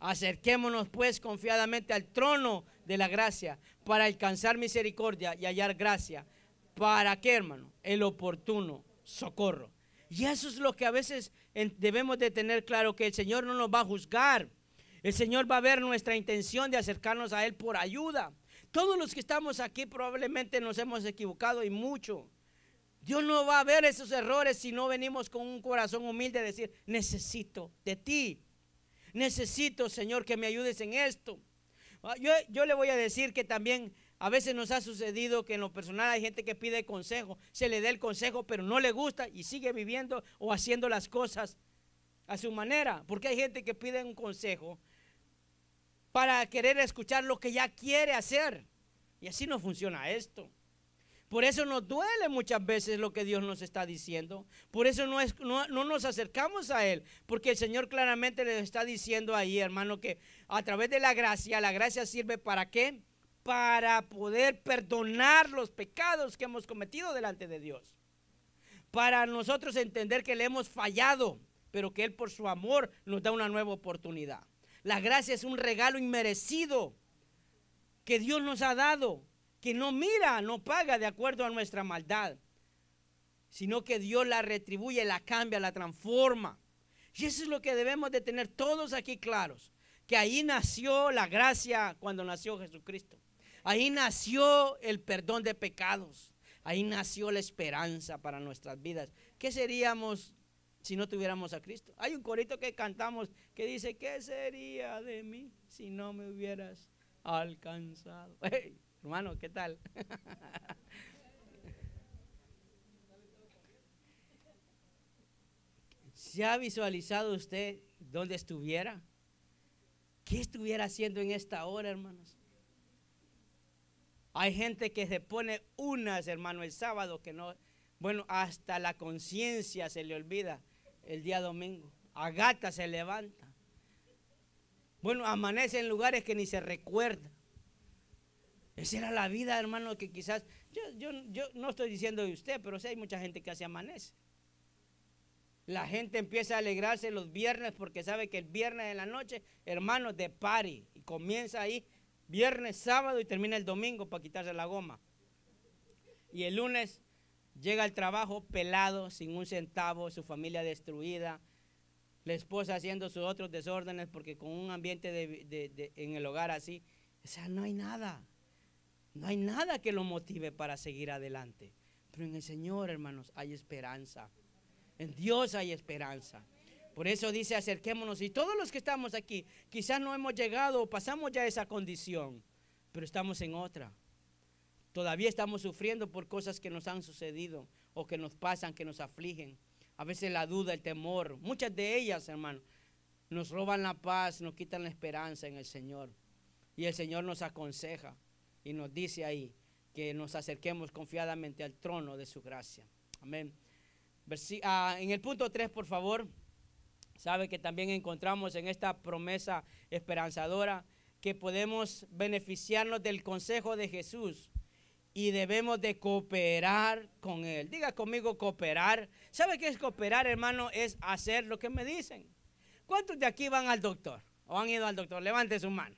Acerquémonos pues confiadamente al trono de la gracia para alcanzar misericordia y hallar gracia. ¿Para qué, hermano? El oportuno socorro. Y eso es lo que a veces debemos de tener claro, que el Señor no nos va a juzgar. El Señor va a ver nuestra intención de acercarnos a Él por ayuda. Todos los que estamos aquí probablemente nos hemos equivocado y mucho. Dios no va a ver esos errores si no venimos con un corazón humilde a decir, necesito de ti. Necesito, Señor, que me ayudes en esto. Ah, yo, le voy a decir que también a veces nos ha sucedido que en lo personal hay gente que pide consejo, se le da el consejo, pero no le gusta y sigue viviendo o haciendo las cosas a su manera. Porque hay gente que pide un consejo para querer escuchar lo que ya quiere hacer. Y así no funciona esto. Por eso nos duele muchas veces lo que Dios nos está diciendo. Por eso no, nos acercamos a Él. Porque el Señor claramente le está diciendo ahí, hermano, que a través de la gracia, la gracia sirve para qué? Para poder perdonar los pecados que hemos cometido delante de Dios. Para nosotros entender que le hemos fallado, pero que Él por su amor nos da una nueva oportunidad. La gracia es un regalo inmerecido que Dios nos ha dado que no mira, no paga de acuerdo a nuestra maldad, sino que Dios la retribuye, la cambia, la transforma. Y eso es lo que debemos de tener todos aquí claros, que ahí nació la gracia cuando nació Jesucristo. Ahí nació el perdón de pecados. Ahí nació la esperanza para nuestras vidas. ¿Qué seríamos si no tuviéramos a Cristo? Hay un corito que cantamos que dice, ¿qué sería de mí si no me hubieras alcanzado? Hermano, ¿qué tal? ¿Se ha visualizado usted dónde estuviera? ¿Qué estuviera haciendo en esta hora, hermanos? Hay gente que se pone unas, hermano, el sábado que no, bueno, hasta la conciencia se le olvida el día domingo. A gata se levanta. Bueno, amanece en lugares que ni se recuerda. Esa era la vida, hermano, que quizás, yo, no estoy diciendo de usted, pero sí hay mucha gente que hace amanece. La gente empieza a alegrarse los viernes porque sabe que el viernes de la noche, hermano de party. Y comienza ahí viernes, sábado y termina el domingo para quitarse la goma. Y el lunes llega al trabajo pelado, sin un centavo, su familia destruida, la esposa haciendo sus otros desórdenes porque con un ambiente en el hogar así, o sea, no hay nada. No hay nada que lo motive para seguir adelante. Pero en el Señor, hermanos, hay esperanza. En Dios hay esperanza. Por eso dice, acerquémonos. Y todos los que estamos aquí, quizás no hemos llegado o pasamos ya esa condición, pero estamos en otra. Todavía estamos sufriendo por cosas que nos han sucedido o que nos pasan, que nos afligen. A veces la duda, el temor, muchas de ellas, hermanos, nos roban la paz, nos quitan la esperanza en el Señor. Y el Señor nos aconseja y nos dice ahí que nos acerquemos confiadamente al trono de su gracia. Amén. Ah, en el punto 3, por favor, sabe que también encontramos en esta promesa esperanzadora que podemos beneficiarnos del consejo de Jesús y debemos de cooperar con Él. Diga conmigo cooperar. ¿Sabe qué es cooperar, hermano? Es hacer lo que me dicen. ¿Cuántos de aquí van al doctor? ¿O han ido al doctor? Levante su mano.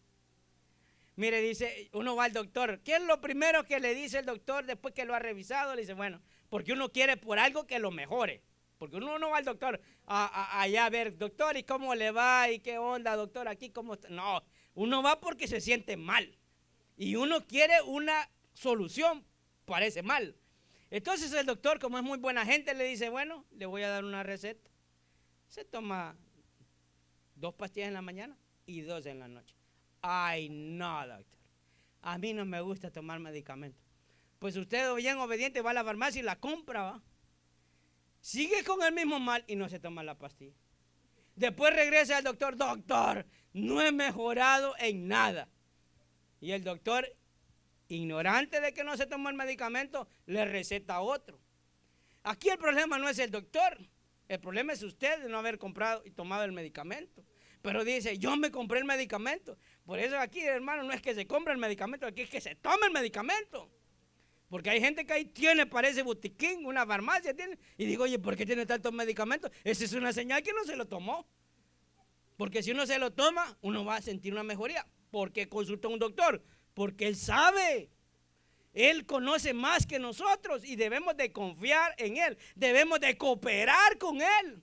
Mire, dice, uno va al doctor. ¿Qué es lo primero que le dice el doctor después que lo ha revisado? Le dice, bueno, porque uno quiere por algo que lo mejore. Porque uno no va al doctor a, allá a ver, doctor, ¿y cómo le va? ¿Y qué onda, doctor? ¿Aquí cómo está? No, uno va porque se siente mal. Y uno quiere una solución parece mal. Entonces el doctor, como es muy buena gente, le dice, bueno, le voy a dar una receta. Se toma dos pastillas en la mañana y dos en la noche. Ay, no, doctor. A mí no me gusta tomar medicamentos. Pues usted, bien obediente, va a la farmacia y la compra, ¿va? Sigue con el mismo mal y no se toma la pastilla. Después regresa al doctor, doctor, no he mejorado en nada. Y el doctor, ignorante de que no se tomó el medicamento, le receta otro. Aquí el problema no es el doctor, el problema es usted de no haber comprado y tomado el medicamento. Pero dice, yo me compré el medicamento. Por eso aquí, hermano, no es que se compre el medicamento, aquí es que se toma el medicamento. Porque hay gente que ahí tiene, parece butiquín, una farmacia tiene. Y digo, oye, ¿por qué tiene tantos medicamentos? Esa es una señal que no se lo tomó. Porque si uno se lo toma, uno va a sentir una mejoría. ¿Por qué consulta a un doctor? Porque él sabe. Él conoce más que nosotros y debemos de confiar en Él. Debemos de cooperar con Él.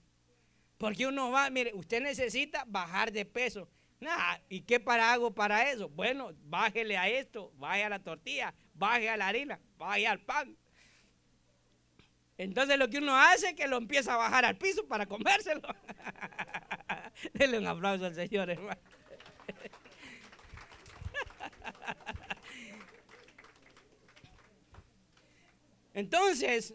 Porque uno va, mire, usted necesita bajar de peso. Nada, ¿y qué para hago para eso? Bueno, bájele a esto, baje a la tortilla, baje a la harina, baje al pan. Entonces lo que uno hace es que lo empieza a bajar al piso para comérselo. Denle un aplauso al Señor, hermano. Entonces,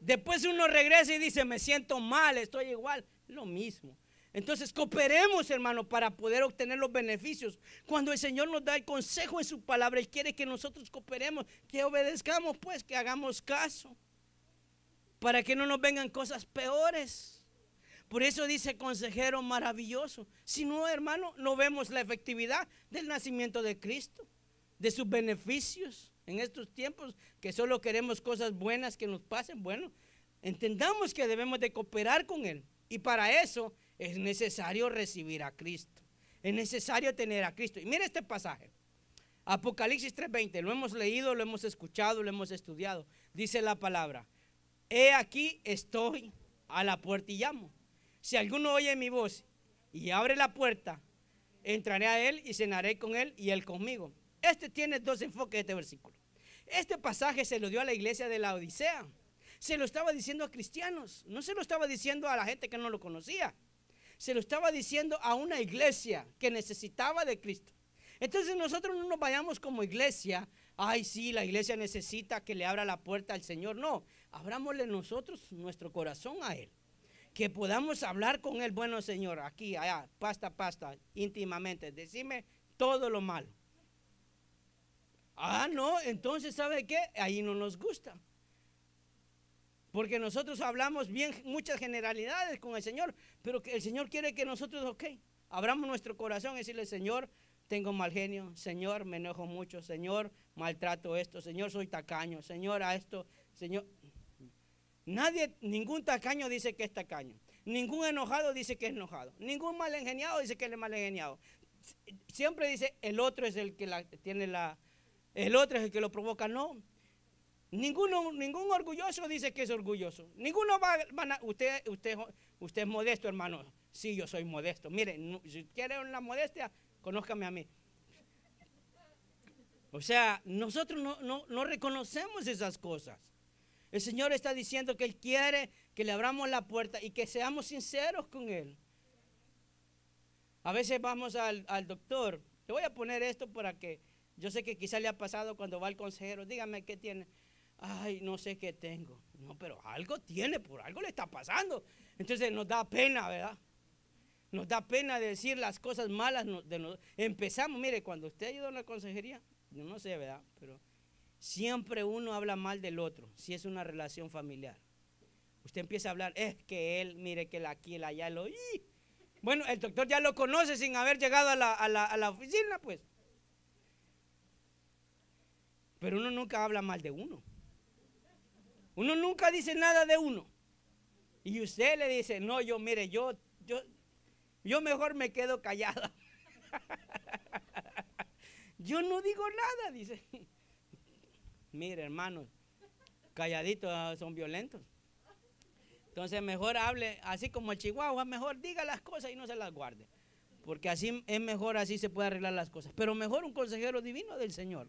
después uno regresa y dice, me siento mal, estoy igual. Lo mismo. Entonces cooperemos, hermano, para poder obtener los beneficios. Cuando el Señor nos da el consejo en su palabra, Él quiere que nosotros cooperemos, que obedezcamos, pues, que hagamos caso, para que no nos vengan cosas peores. Por eso dice consejero maravilloso. Si no, hermano, no vemos la efectividad del nacimiento de Cristo, de sus beneficios en estos tiempos, que solo queremos cosas buenas que nos pasen. Bueno, entendamos que debemos de cooperar con Él y para eso es necesario recibir a Cristo. Es necesario tener a Cristo. Y mire este pasaje. Apocalipsis 3:20. Lo hemos leído, lo hemos escuchado, lo hemos estudiado. Dice la palabra. He aquí estoy a la puerta y llamo. Si alguno oye mi voz y abre la puerta, entraré a él y cenaré con él y él conmigo. Este tiene dos enfoques de este versículo. Este pasaje se lo dio a la iglesia de la Odisea. Se lo estaba diciendo a cristianos, no se lo estaba diciendo a la gente que no lo conocía. Se lo estaba diciendo a una iglesia que necesitaba de Cristo. Entonces nosotros no nos vayamos como iglesia, ay sí, la iglesia necesita que le abra la puerta al Señor. No, abramosle nosotros nuestro corazón a Él. Que podamos hablar con Él, bueno Señor, aquí, allá, pasta, pasta, íntimamente. Decime todo lo malo. Ah, no, entonces, ¿sabe qué? Ahí no nos gusta. Porque nosotros hablamos bien muchas generalidades con el Señor, pero que el Señor quiere que nosotros, ok, abramos nuestro corazón y decirle, Señor, tengo mal genio, Señor, me enojo mucho, Señor, maltrato esto, Señor, soy tacaño, Señor, a esto, Señor. Nadie, ningún tacaño dice que es tacaño. Ningún enojado dice que es enojado. Ningún mal dice que es mal Siempre dice, el otro es el que la, tiene la, el otro es el que lo provoca. No, Ninguno, ningún orgulloso dice que es orgulloso. Ninguno va, a, usted, usted, usted es modesto, hermano. Sí, yo soy modesto. Mire, si quiere la modestia, conózcame a mí. O sea, nosotros no, no, reconocemos esas cosas. El Señor está diciendo que Él quiere que le abramos la puerta y que seamos sinceros con Él. A veces vamos al, doctor. Le voy a poner esto para que yo sé que quizá le ha pasado cuando va al consejero. Dígame qué tiene ay, no sé qué tengo. No, pero algo tiene, por algo le está pasando. Entonces nos da pena, ¿verdad? Nos da pena decir las cosas malas. De Empezamos, mire, cuando usted ayuda a la consejería, yo no sé, ¿verdad? Pero siempre uno habla mal del otro, si es una relación familiar. Usted empieza a hablar, es que él, mire que la aquí, la allá, lo... Bueno, el doctor ya lo conoce sin haber llegado a la oficina, pues. Pero uno nunca habla mal de uno. Uno nunca dice nada de uno. Y usted le dice, no, yo mire, yo, yo, yo mejor me quedo callada. yo no digo nada, dice. mire, hermanos, calladitos ah, son violentos. Entonces mejor hable, así como el chihuahua, mejor diga las cosas y no se las guarde. Porque así es mejor, así se puede arreglar las cosas. Pero mejor un consejero divino del Señor.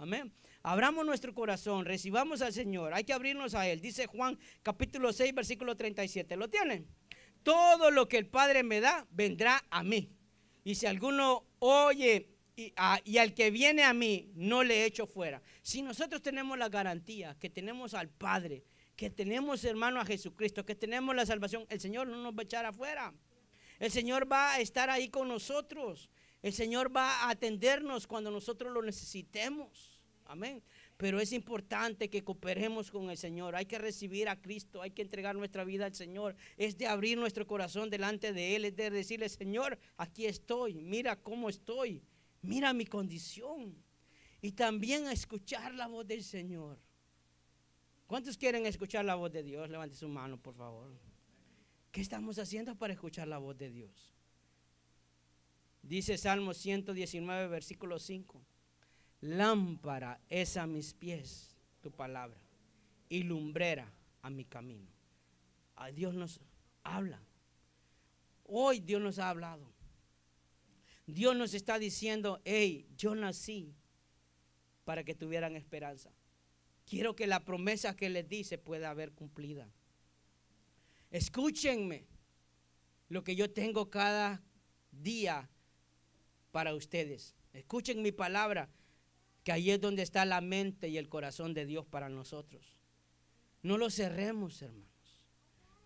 Amén. Abramos nuestro corazón, recibamos al Señor. Hay que abrirnos a Él. Dice Juan capítulo 6, versículo 37. ¿Lo tienen? Todo lo que el Padre me da, vendrá a mí. Y si alguno oye y, al que viene a mí, no le echo fuera. Si nosotros tenemos la garantía que tenemos al Padre, que tenemos hermano a Jesucristo, que tenemos la salvación, el Señor no nos va a echar afuera. El Señor va a estar ahí con nosotros. El Señor va a atendernos cuando nosotros lo necesitemos. Amén. Pero es importante que cooperemos con el Señor. Hay que recibir a Cristo, hay que entregar nuestra vida al Señor. Es de abrir nuestro corazón delante de Él, es de decirle, Señor, aquí estoy, mira cómo estoy, mira mi condición. Y también a escuchar la voz del Señor. ¿Cuántos quieren escuchar la voz de Dios? Levante su mano, por favor. ¿Qué estamos haciendo para escuchar la voz de Dios? Dice Salmo 119, versículo 5. Lámpara es a mis pies tu palabra y lumbrera a mi camino. A Dios nos habla. Hoy Dios nos ha hablado. Dios nos está diciendo, hey, yo nací para que tuvieran esperanza. Quiero que la promesa que les dice pueda haber cumplida. Escúchenme lo que yo tengo cada día para ustedes. Escuchen mi palabra que ahí es donde está la mente y el corazón de Dios para nosotros. No lo cerremos, hermanos.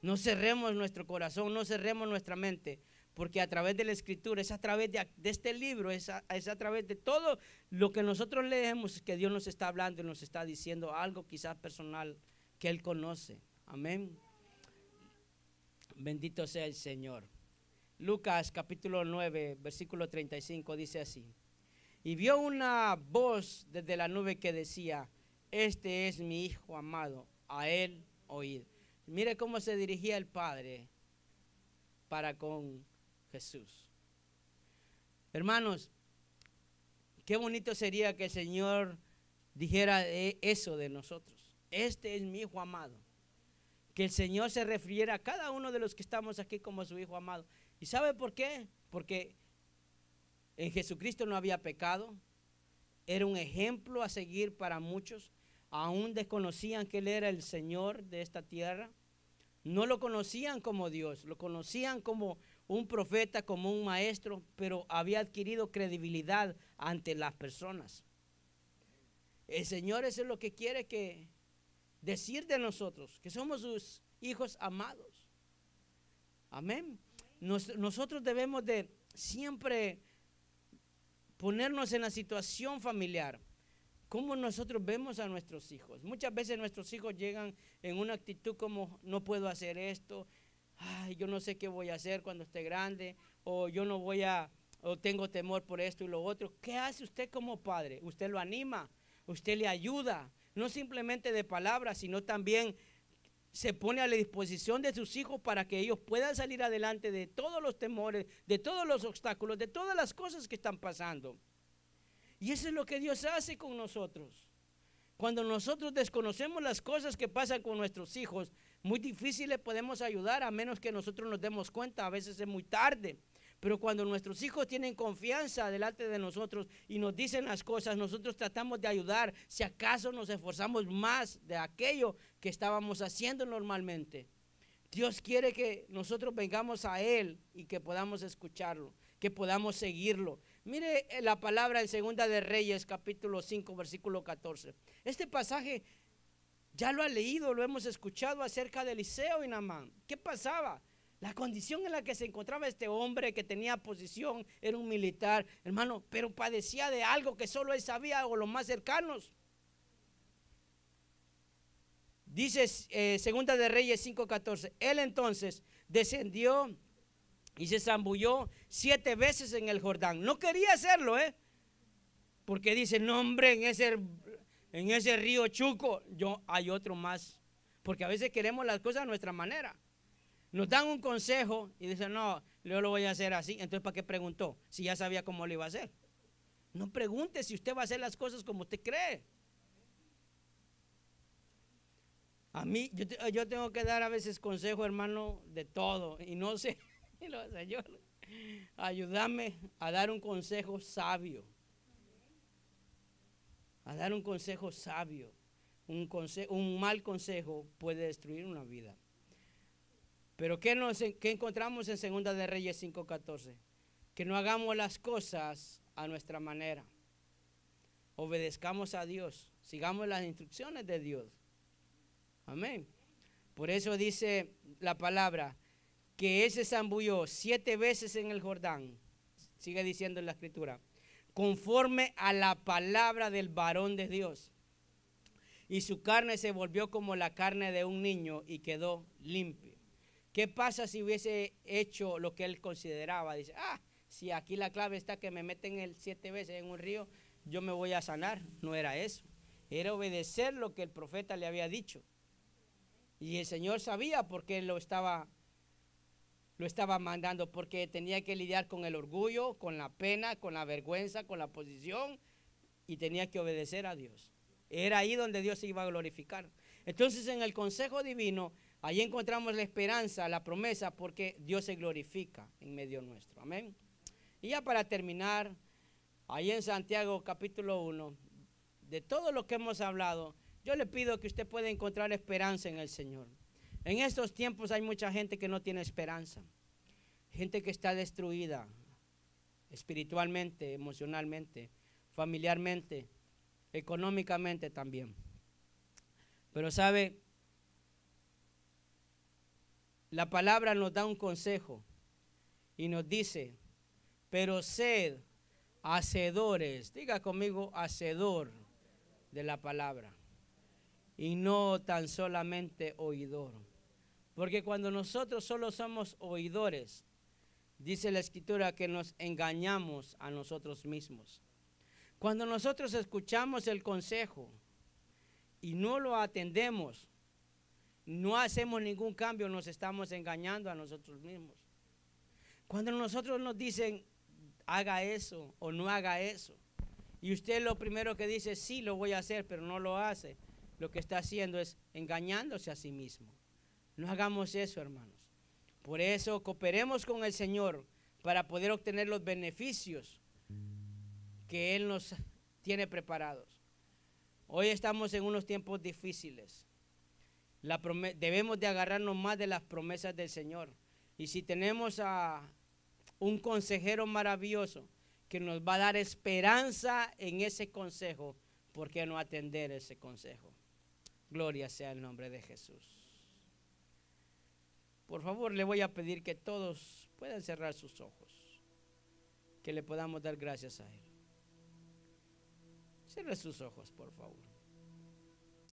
No cerremos nuestro corazón, no cerremos nuestra mente, porque a través de la escritura, es a través de, este libro, es a, través de todo lo que nosotros leemos que Dios nos está hablando y nos está diciendo algo quizás personal que Él conoce. Amén. Bendito sea el Señor. Lucas capítulo 9, versículo 35 dice así. Y vio una voz desde la nube que decía, este es mi Hijo amado, a él oíd. Mire cómo se dirigía el Padre para con Jesús. Hermanos, qué bonito sería que el Señor dijera e, eso de nosotros. Este es mi Hijo amado. Que el Señor se refiriera a cada uno de los que estamos aquí como su Hijo amado. ¿Y sabe por qué? Porque en Jesucristo no había pecado. Era un ejemplo a seguir para muchos. Aún desconocían que Él era el Señor de esta tierra. No lo conocían como Dios, lo conocían como un profeta, como un maestro, pero había adquirido credibilidad ante las personas. El Señor es lo que quiere que decir de nosotros, que somos sus hijos amados. Amén. nosotros debemos de siempre ponernos en la situación familiar, cómo nosotros vemos a nuestros hijos. Muchas veces nuestros hijos llegan en una actitud como no puedo hacer esto, Ay, yo no sé qué voy a hacer cuando esté grande, o yo no voy a, o tengo temor por esto y lo otro. ¿Qué hace usted como padre? Usted lo anima, usted le ayuda, no simplemente de palabras, sino también se pone a la disposición de sus hijos para que ellos puedan salir adelante de todos los temores, de todos los obstáculos, de todas las cosas que están pasando. Y eso es lo que Dios hace con nosotros. Cuando nosotros desconocemos las cosas que pasan con nuestros hijos, muy difícil podemos ayudar a menos que nosotros nos demos cuenta, a veces es muy tarde. Pero cuando nuestros hijos tienen confianza delante de nosotros y nos dicen las cosas, nosotros tratamos de ayudar, si acaso nos esforzamos más de aquello que estábamos haciendo normalmente. Dios quiere que nosotros vengamos a Él y que podamos escucharlo, que podamos seguirlo. Mire eh, la palabra en Segunda de Reyes, capítulo 5, versículo 14. Este pasaje ya lo ha leído, lo hemos escuchado acerca de Eliseo y Namán. ¿Qué pasaba? La condición en la que se encontraba este hombre que tenía posición, era un militar, hermano, pero padecía de algo que solo él sabía o los más cercanos. Dice eh, Segunda de Reyes 5:14, él entonces descendió y se zambulló siete veces en el Jordán. No quería hacerlo, ¿eh? Porque dice, no hombre, en ese, en ese río Chuco yo, hay otro más. Porque a veces queremos las cosas a nuestra manera. Nos dan un consejo y dicen, no, yo lo voy a hacer así. Entonces, ¿para qué preguntó? Si ya sabía cómo lo iba a hacer. No pregunte si usted va a hacer las cosas como usted cree. A mí, yo, tengo que dar a veces consejo, hermano, de todo. Y no sé, Señor, ayúdame a dar un consejo sabio. A dar un consejo sabio. Un, un mal consejo puede destruir una vida. Pero ¿qué, nos, qué encontramos en Segunda de Reyes 5.14? Que no hagamos las cosas a nuestra manera. Obedezcamos a Dios. Sigamos las instrucciones de Dios Amén. Por eso dice la palabra que ese zambulló siete veces en el Jordán, sigue diciendo en la escritura, conforme a la palabra del varón de Dios. Y su carne se volvió como la carne de un niño y quedó limpio. ¿Qué pasa si hubiese hecho lo que él consideraba? Dice, ah, si aquí la clave está que me meten el siete veces en un río, yo me voy a sanar. No era eso. Era obedecer lo que el profeta le había dicho. Y el Señor sabía por qué lo estaba, lo estaba mandando, porque tenía que lidiar con el orgullo, con la pena, con la vergüenza, con la posición, y tenía que obedecer a Dios. Era ahí donde Dios se iba a glorificar. Entonces en el consejo divino, ahí encontramos la esperanza, la promesa, porque Dios se glorifica en medio nuestro. Amén. Y ya para terminar, ahí en Santiago capítulo 1, de todo lo que hemos hablado, yo le pido que usted pueda encontrar esperanza en el Señor. En estos tiempos hay mucha gente que no tiene esperanza, gente que está destruida espiritualmente, emocionalmente, familiarmente, económicamente también. Pero sabe, la palabra nos da un consejo y nos dice, pero sed hacedores, diga conmigo, hacedor de la palabra y no tan solamente oidor. Porque cuando nosotros solo somos oidores, dice la escritura que nos engañamos a nosotros mismos. Cuando nosotros escuchamos el consejo y no lo atendemos, no hacemos ningún cambio, nos estamos engañando a nosotros mismos. Cuando nosotros nos dicen, haga eso o no haga eso, y usted lo primero que dice, sí, lo voy a hacer, pero no lo hace, lo que está haciendo es engañándose a sí mismo. No hagamos eso, hermanos. Por eso cooperemos con el Señor para poder obtener los beneficios que Él nos tiene preparados. Hoy estamos en unos tiempos difíciles. debemos de agarrarnos más de las promesas del Señor. Y si tenemos a un consejero maravilloso que nos va a dar esperanza en ese consejo, ¿por qué no atender ese consejo? Gloria sea el nombre de Jesús. Por favor, le voy a pedir que todos puedan cerrar sus ojos, que le podamos dar gracias a Él. Cierre sus ojos, por favor.